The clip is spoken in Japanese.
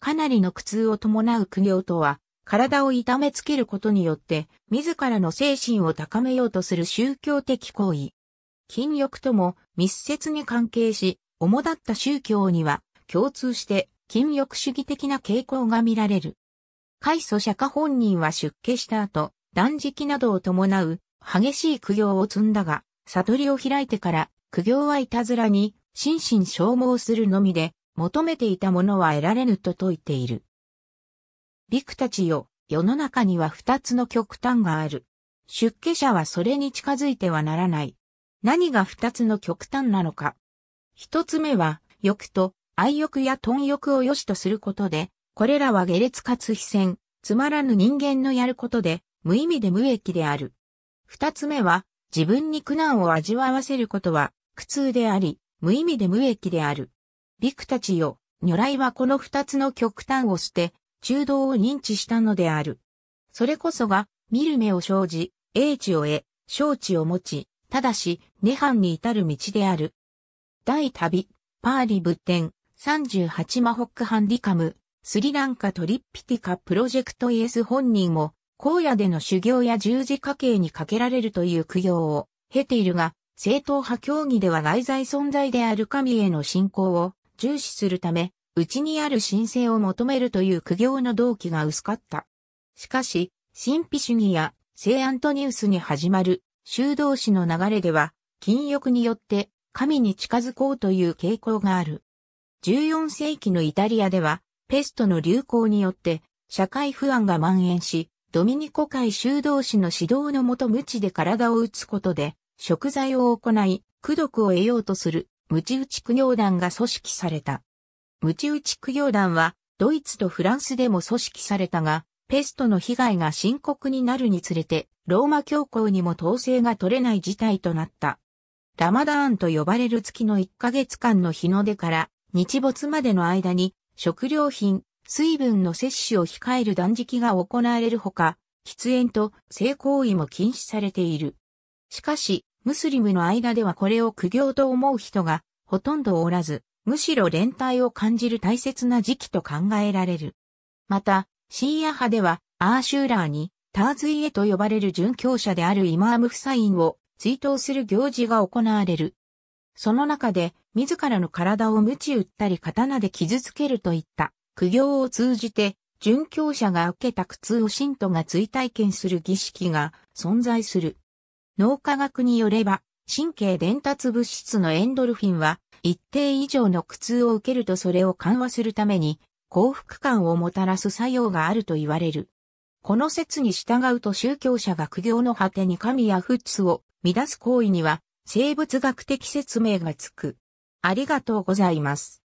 かなりの苦痛を伴う苦行とは、体を痛めつけることによって、自らの精神を高めようとする宗教的行為。禁欲とも密接に関係し、主だった宗教には共通して禁欲主義的な傾向が見られる。開祖釈迦本人は出家した後、断食などを伴う激しい苦行を積んだが、悟りを開いてから苦行はいたずらに心身消耗するのみで求めていたものは得られぬと説いている。ビクたちよ、世の中には二つの極端がある。出家者はそれに近づいてはならない。何が二つの極端なのか。一つ目は、欲と愛欲や貪欲を良しとすることで、これらは下劣かつ非戦、つまらぬ人間のやることで、無意味で無益である。二つ目は、自分に苦難を味わわせることは、苦痛であり、無意味で無益である。ビクたちよ、如来はこの二つの極端を捨て、中道を認知したのである。それこそが、見る目を生じ、英知を得、招知を持ち、ただし、涅槃に至る道である。大旅、パーリ仏典、38マホックハンディカム、スリランカトリッピティカプロジェクトイエス本人も、荒野での修行や十字架形にかけられるという苦行を経ているが、正統派教義では外在存在である神への信仰を重視するため、うちにある申請を求めるという苦行の動機が薄かった。しかし、神秘主義や聖アントニウスに始まる修道士の流れでは、禁欲によって神に近づこうという傾向がある。14世紀のイタリアでは、ペストの流行によって社会不安が蔓延し、ドミニコ会修道士の指導のもと無知で体を打つことで、食材を行い、苦毒を得ようとするムチ打ち苦行団が組織された。ムチ打ち苦行団は、ドイツとフランスでも組織されたが、ペストの被害が深刻になるにつれて、ローマ教皇にも統制が取れない事態となった。ラマダーンと呼ばれる月の1ヶ月間の日の出から日没までの間に食料品、水分の摂取を控える断食が行われるほか、喫煙と性行為も禁止されている。しかし、ムスリムの間ではこれを苦行と思う人がほとんどおらず、むしろ連帯を感じる大切な時期と考えられる。また、シーア派では、アーシューラーに、ターズイエと呼ばれる殉教者であるイマームフサインを追悼する行事が行われる。その中で、自らの体を鞭打ったり刀で傷つけるといった苦行を通じて、殉教者が受けた苦痛を信徒が追体験する儀式が存在する。脳科学によれば、神経伝達物質のエンドルフィンは、一定以上の苦痛を受けるとそれを緩和するために、幸福感をもたらす作用があると言われる。この説に従うと宗教者が苦行の果てに神や仏を乱す行為には生物学的説明がつく。ありがとうございます。